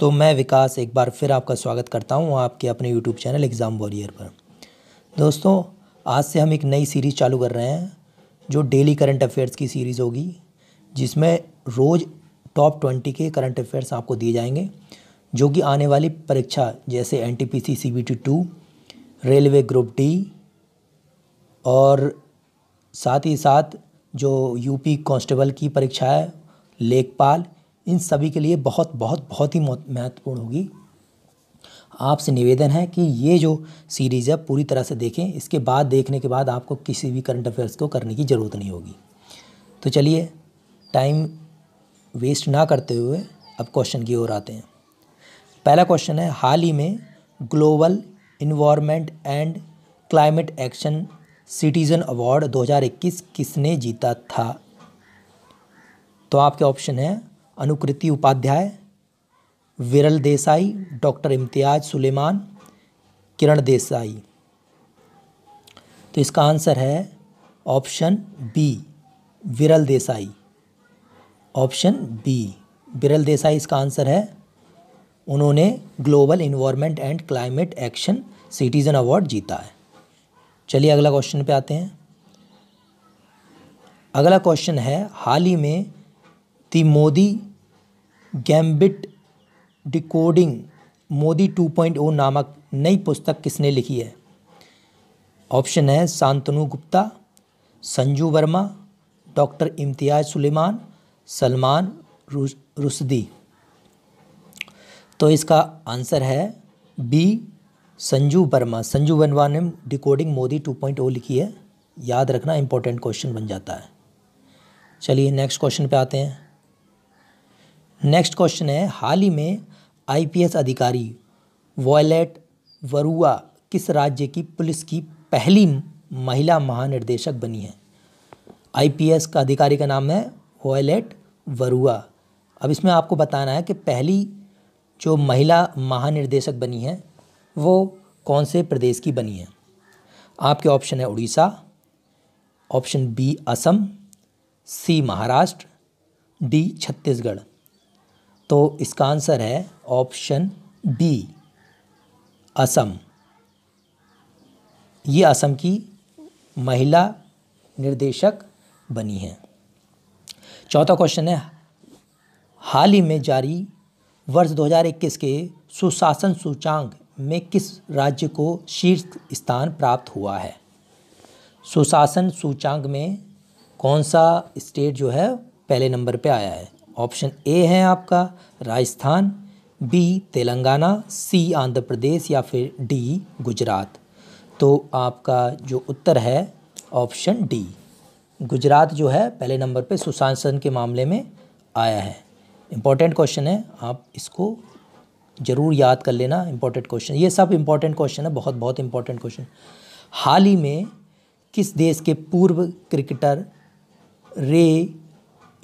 तो मैं विकास एक बार फिर आपका स्वागत करता हूँ आपके अपने यूट्यूब चैनल एग्ज़ाम वॉरियर पर दोस्तों आज से हम एक नई सीरीज़ चालू कर रहे हैं जो डेली करंट अफेयर्स की सीरीज़ होगी जिसमें रोज़ टॉप ट्वेंटी के करंट अफेयर्स आपको दिए जाएंगे जो कि आने वाली परीक्षा जैसे N T P C C B T two railway group D और साथ ही साथ जो यूपी कांस्टेबल की परीक्षा है लेखपाल इन सभी के लिए बहुत बहुत बहुत ही महत्वपूर्ण होगी आपसे निवेदन है कि ये जो सीरीज़ है पूरी तरह से देखें इसके बाद देखने के बाद आपको किसी भी करंट अफेयर्स को करने की ज़रूरत नहीं होगी तो चलिए टाइम वेस्ट ना करते हुए अब क्वेश्चन की ओर आते हैं पहला क्वेश्चन है हाल ही में global environment and climate action citizen award 2021 किसने जीता था तो आपके ऑप्शन है अनुकृति उपाध्याय विरल देसाई डॉक्टर इम्तियाज सुलेमान किरण देसाई तो इसका आंसर है ऑप्शन बी विरल देसाई ऑप्शन बी विरल देसाई इसका आंसर है उन्होंने global environment and climate action citizen award जीता है चलिए अगला क्वेश्चन पे आते हैं अगला क्वेश्चन है हाल ही में The Modi gambit decoding Modi 2.0 नामक नई पुस्तक किसने लिखी है ऑप्शन है शांतनु गुप्ता संजू वर्मा डॉक्टर इम्तियाज सुलेमान सलमान रुसदी रुशदी तो इसका आंसर है बी संजू वर्मा संजू वर्मा ने डिकोडिंग मोदी 2.0 लिखी है याद रखना इंपॉर्टेंट क्वेश्चन बन जाता है चलिए नेक्स्ट क्वेश्चन पे आते हैं नेक्स्ट क्वेश्चन है हाल ही में आईपीएस अधिकारी वॉयलेट वरुआ किस राज्य की पुलिस की पहली महिला महानिर्देशक बनी है आईपीएस का अधिकारी का नाम है वॉयलेट वरुआ अब इसमें आपको बताना है कि पहली जो महिला महानिर्देशक बनी है वो कौन से प्रदेश की बनी है आपके ऑप्शन है Orissa option B Assam C Maharashtra D Chhattisgarh तो इसका आंसर है ऑप्शन बी असम ये असम की महिला निर्देशक बनी है चौथा क्वेश्चन है हाल ही में जारी वर्ष 2021 के सुशासन सूचांक में किस राज्य को शीर्ष स्थान प्राप्त हुआ है सुशासन सूचांक में कौन सा स्टेट जो है पहले नंबर पे आया है ऑप्शन ए है आपका राजस्थान बी तेलंगाना सी आंध्र प्रदेश या फिर डी गुजरात तो आपका जो उत्तर है ऑप्शन डी गुजरात जो है पहले नंबर पे सुशासन के मामले में आया है इम्पॉर्टेंट क्वेश्चन है आप इसको ज़रूर याद कर लेना इम्पॉर्टेंट क्वेश्चन ये सब इम्पॉर्टेंट क्वेश्चन है बहुत बहुत इम्पॉर्टेंट क्वेश्चन हाल ही में किस देश के पूर्व क्रिकेटर रे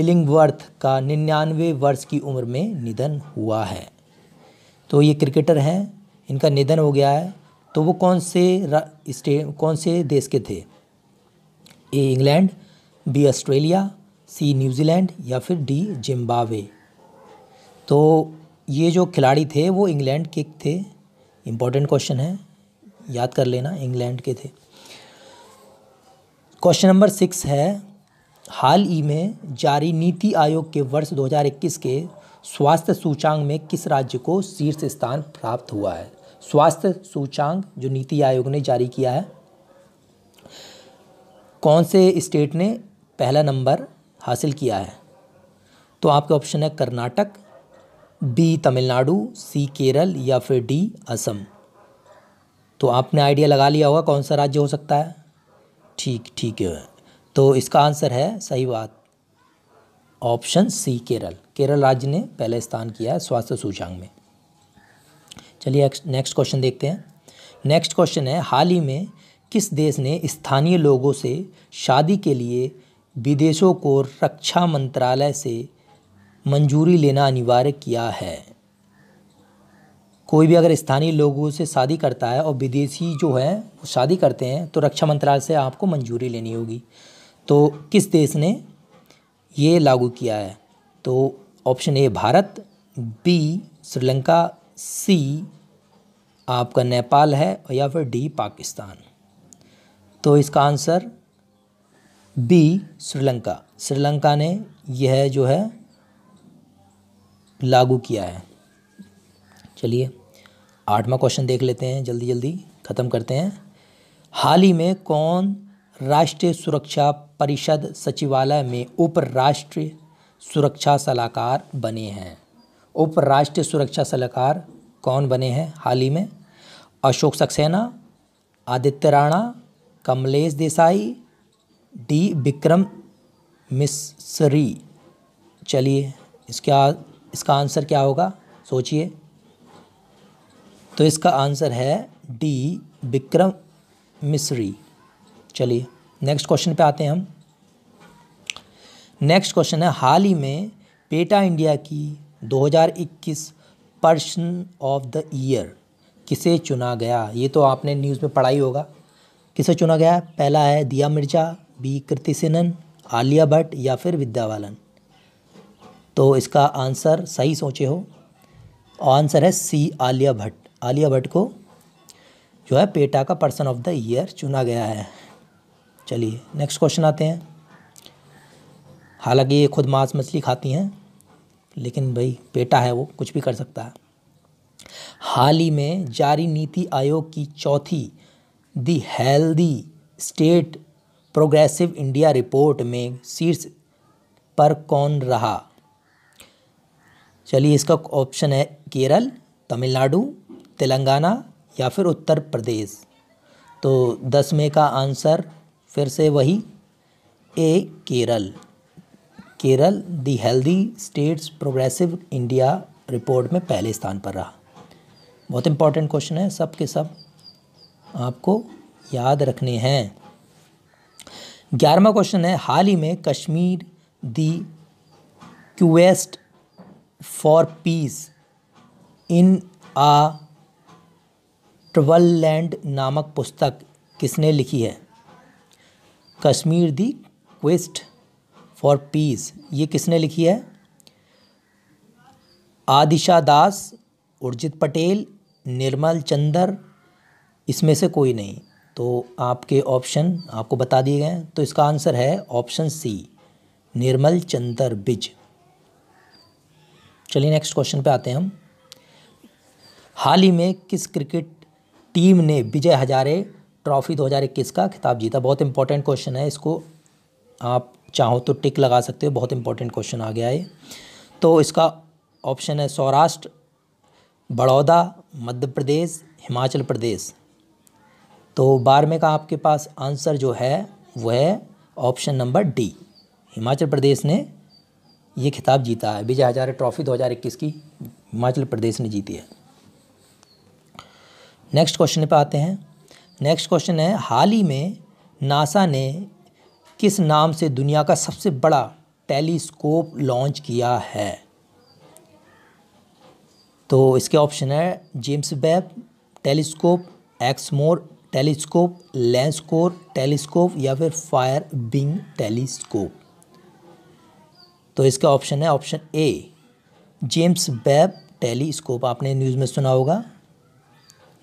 इलिंगवर्थ का निन्यानवे वर्ष की उम्र में निधन हुआ है तो ये क्रिकेटर हैं इनका निधन हो गया है तो वो कौन से स्टे कौन से देश के थे A England B Australia C New Zealand या फिर डी जिम्बावे तो ये जो खिलाड़ी थे वो इंग्लैंड के थे इम्पॉर्टेंट क्वेश्चन है याद कर लेना इंग्लैंड के थे क्वेश्चन नंबर सिक्स है हाल ही में जारी नीति आयोग के वर्ष 2021 के स्वास्थ्य सूचांक में किस राज्य को शीर्ष स्थान प्राप्त हुआ है स्वास्थ्य सूचांक जो नीति आयोग ने जारी किया है कौन से स्टेट ने पहला नंबर हासिल किया है तो आपका ऑप्शन है कर्नाटक बी तमिलनाडु सी केरल या फिर डी असम तो आपने आइडिया लगा लिया होगा कौन सा राज्य हो सकता है ठीक ठीक है तो इसका आंसर है सही बात ऑप्शन सी केरल केरल राज्य ने पहले स्थान किया है स्वास्थ्य सूचांग में चलिए नेक्स्ट क्वेश्चन देखते हैं नेक्स्ट क्वेश्चन है हाल ही में किस देश ने स्थानीय लोगों से शादी के लिए विदेशों को रक्षा मंत्रालय से मंजूरी लेना अनिवार्य किया है कोई भी अगर स्थानीय लोगों से शादी करता है और विदेशी जो है वो शादी करते हैं तो रक्षा मंत्रालय से आपको मंजूरी लेनी होगी तो किस देश ने ये लागू किया है तो option A Bharat B Sri Lanka C आपका नेपाल है या फिर डी पाकिस्तान तो इसका आंसर बी श्रीलंका श्रीलंका ने यह जो है लागू किया है चलिए आठवां क्वेश्चन देख लेते हैं जल्दी जल्दी ख़त्म करते हैं हाल ही में कौन राष्ट्रीय सुरक्षा परिषद सचिवालय में उपराष्ट्रीय सुरक्षा सलाहकार बने हैं उपराष्ट्रीय सुरक्षा सलाहकार कौन बने हैं हाल ही में अशोक सक्सेना आदित्य राणा कमलेश देसाई डी विक्रम मिश्री चलिए इसका इसका आंसर क्या होगा सोचिए तो इसका आंसर है डी विक्रम मिश्री चलिए नेक्स्ट क्वेश्चन पे आते हैं हम नेक्स्ट क्वेश्चन है हाल ही में पेटा इंडिया की 2021 पर्सन ऑफ द ईयर किसे चुना गया ये तो आपने न्यूज़ में पढ़ा ही होगा किसे चुना गया पहला है दिया मिर्जा बी कृति सेनन आलिया भट्ट या फिर विद्या बालन तो इसका आंसर सही सोचे हो आंसर है सी आलिया भट्ट आलिया भट्ट को जो है पेटा का पर्सन ऑफ द ईयर चुना गया है चलिए नेक्स्ट क्वेश्चन आते हैं हालांकि ये खुद मांस मछली खाती हैं लेकिन भाई बेटा है वो कुछ भी कर सकता है हाल ही में जारी नीति आयोग की चौथी the healthy state progressive India report में शीर्ष पर कौन रहा चलिए इसका ऑप्शन है केरल तमिलनाडु तेलंगाना या फिर उत्तर प्रदेश तो दस में का आंसर फिर से वही A Kerala Kerala the healthy states progressive India report में पहले स्थान पर रहा बहुत इंपॉर्टेंट क्वेश्चन है सब के सब आपको याद रखने हैं ग्यारहवा क्वेश्चन है हाल ही में Kashmir the quest for peace in a ट्रवल लैंड नामक पुस्तक किसने लिखी है Kashmir the quest for peace ये किसने लिखी है आदिशा दास उर्जित पटेल निर्मल चंदर इसमें से कोई नहीं तो आपके ऑप्शन आपको बता दिए गए हैं तो इसका आंसर है ऑप्शन सी निर्मल चंदर बिज चलिए नेक्स्ट क्वेश्चन पे आते हैं हम हाल ही में किस क्रिकेट टीम ने विजय हजारे ट्रॉफी 2021 का खिताब जीता बहुत इंपॉर्टेंट क्वेश्चन है इसको आप चाहो तो टिक लगा सकते हो बहुत इंपॉर्टेंट क्वेश्चन आ गया है तो इसका ऑप्शन है सौराष्ट्र बड़ौदा मध्य प्रदेश हिमाचल प्रदेश तो बारहवें का आपके पास आंसर जो है वह है option number D Himachal Pradesh ने ये खिताब जीता है विजय हजारे ट्रॉफी 2021 की हिमाचल प्रदेश ने जीती है नेक्स्ट क्वेश्चन पे आते हैं नेक्स्ट क्वेश्चन है हाल ही में नासा ने किस नाम से दुनिया का सबसे बड़ा टेलीस्कोप लॉन्च किया है तो इसके ऑप्शन है जेम्स बैब टेलीस्कोप एक्समोर टेलीस्कोप लेंसकोर टेलीस्कोप या फिर फायर बिंग टेलीस्कोप तो इसका ऑप्शन है option A James Webb telescope आपने न्यूज़ में सुना होगा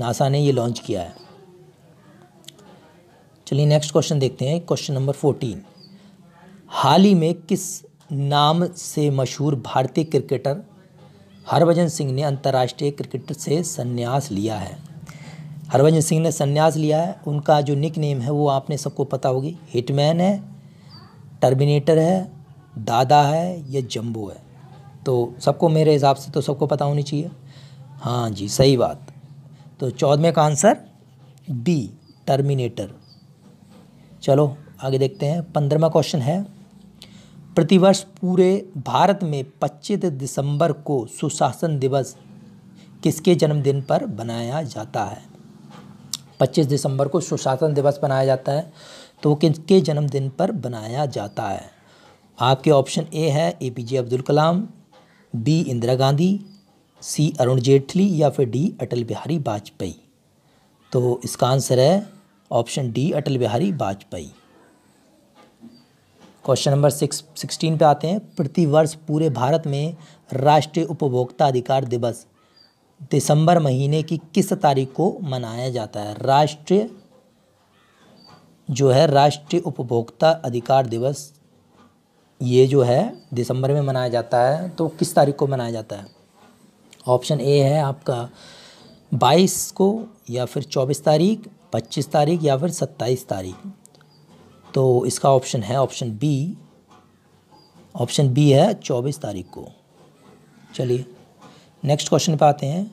नासा ने ये लॉन्च किया है चलिए नेक्स्ट क्वेश्चन देखते हैं क्वेश्चन नंबर फोर्टीन हाल ही में किस नाम से मशहूर भारतीय क्रिकेटर हरभजन सिंह ने अंतर्राष्ट्रीय क्रिकेट से संन्यास लिया है हरभजन सिंह ने संन्यास लिया है उनका जो निक नेम है वो आपने सबको पता होगी हिटमैन है टर्मिनेटर है दादा है या जम्बो है तो सबको मेरे हिसाब से तो सबको पता होनी चाहिए हाँ जी सही बात तो चौदहवें का आंसर बी टर्मिनेटर चलो आगे देखते हैं पंद्रहवा क्वेश्चन है प्रतिवर्ष पूरे भारत में 25 दिसंबर को सुशासन दिवस किसके जन्मदिन पर बनाया जाता है 25 दिसंबर को सुशासन दिवस बनाया जाता है तो वो किसके जन्मदिन पर बनाया जाता है आपके ऑप्शन ए है A P J Abdul Kalam B Indira Gandhi C Arun Jaitley या फिर डी अटल बिहारी वाजपेयी तो इसका आंसर है option D Atal Bihari Vajpayee question number six sixteen पे आते हैं प्रतिवर्ष पूरे भारत में राष्ट्रीय उपभोक्ता अधिकार दिवस दिसंबर महीने की किस तारीख को मनाया जाता है राष्ट्रीय जो है राष्ट्रीय उपभोक्ता अधिकार दिवस ये जो है दिसंबर में मनाया जाता है तो किस तारीख को मनाया जाता है ऑप्शन ए है आपका बाईस को या फिर चौबीस तारीख पच्चीस तारीख या फिर सत्ताईस तारीख तो इसका ऑप्शन है ऑप्शन बी ऑप्शन बी है चौबीस तारीख को चलिए नेक्स्ट क्वेश्चन पे आते हैं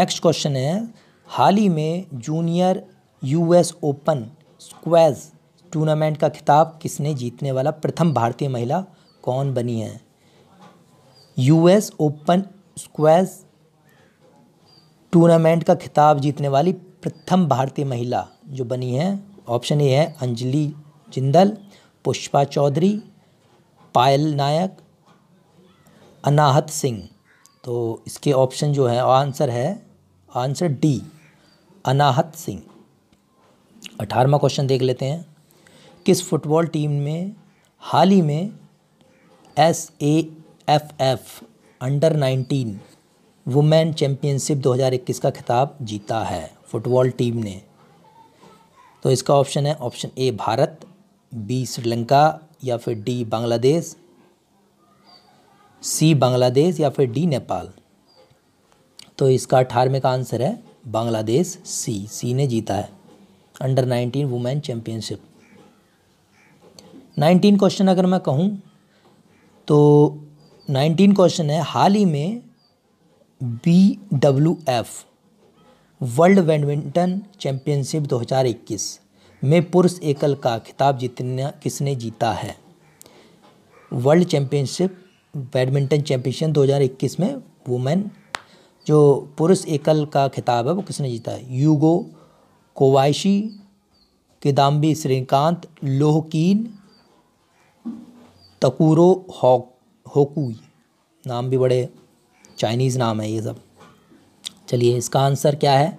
नेक्स्ट क्वेश्चन है हाल ही में junior US open squash tournament का खिताब किसने जीतने वाला प्रथम भारतीय महिला कौन बनी है यूएस ओपन स्क्वेज टूर्नामेंट का खिताब जीतने वाली प्रथम भारतीय महिला जो बनी है ऑप्शन ए है अंजलि जिंदल पुष्पा चौधरी पायल नायक अनाहत सिंह तो इसके ऑप्शन जो है आंसर है आंसर डी अनाहत सिंह अठारहवा क्वेश्चन देख लेते हैं किस फुटबॉल टीम में हाल ही में S A F F under nineteen women championship 2021 का खिताब जीता है फुटबॉल टीम ने तो इसका ऑप्शन है option A Bharat B Sri Lanka या फिर डी बांग्लादेश सी बांग्लादेश या फिर डी नेपाल तो इसका अठारहवें का आंसर है बांग्लादेश सी सी ने जीता है under nineteen women championship nineteen question अगर मैं कहूँ तो नाइनटीन क्वेश्चन है हाल ही में B W F world badminton championship 2021 में पुरुष एकल का खिताब जीतना किसने जीता है वर्ल्ड चैंपियनशिप बैडमिंटन चैंपियनशिप 2021 में वुमेन जो पुरुष एकल का खिताब है वो किसने जीता है Yugo Kobayashi Kidambi Srikanth Loh Kean Takuro हॉक होकुई नाम भी बड़े चाइनीज़ नाम है ये सब चलिए इसका आंसर क्या है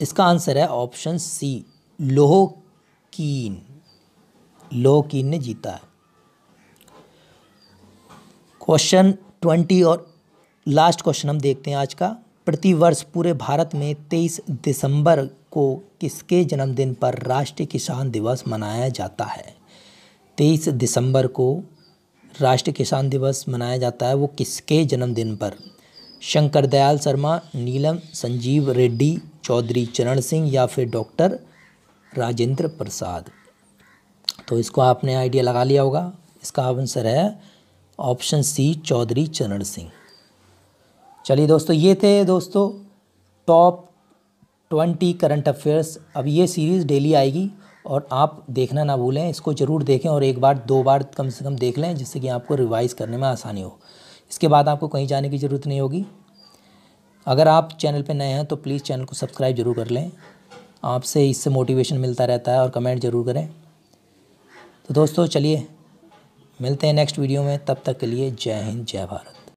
इसका आंसर है ऑप्शन सी लोहकीन लोहकीन ने जीता है क्वेश्चन ट्वेंटी और लास्ट क्वेश्चन हम देखते हैं आज का प्रतिवर्ष पूरे भारत में तेईस दिसंबर को किसके जन्मदिन पर राष्ट्रीय किसान दिवस मनाया जाता है तेईस दिसंबर को राष्ट्रीय किसान दिवस मनाया जाता है वो किसके जन्मदिन पर शंकर दयाल शर्मा नीलम संजीव रेड्डी चौधरी चरण सिंह या फिर डॉक्टर राजेंद्र प्रसाद तो इसको आपने आइडिया लगा लिया होगा इसका आंसर है ऑप्शन सी चौधरी चरण सिंह चलिए दोस्तों ये थे दोस्तों टॉप ट्वेंटी करंट अफेयर्स अब ये सीरीज़ डेली आएगी और आप देखना ना भूलें इसको ज़रूर देखें और एक बार दो बार कम से कम देख लें जिससे कि आपको रिवाइज़ करने में आसानी हो इसके बाद आपको कहीं जाने की ज़रूरत नहीं होगी अगर आप चैनल पर नए हैं तो प्लीज़ चैनल को सब्सक्राइब जरूर कर लें आपसे इससे मोटिवेशन मिलता रहता है और कमेंट ज़रूर करें तो दोस्तों चलिए मिलते हैं नेक्स्ट वीडियो में तब तक के लिए जय हिंद जय भारत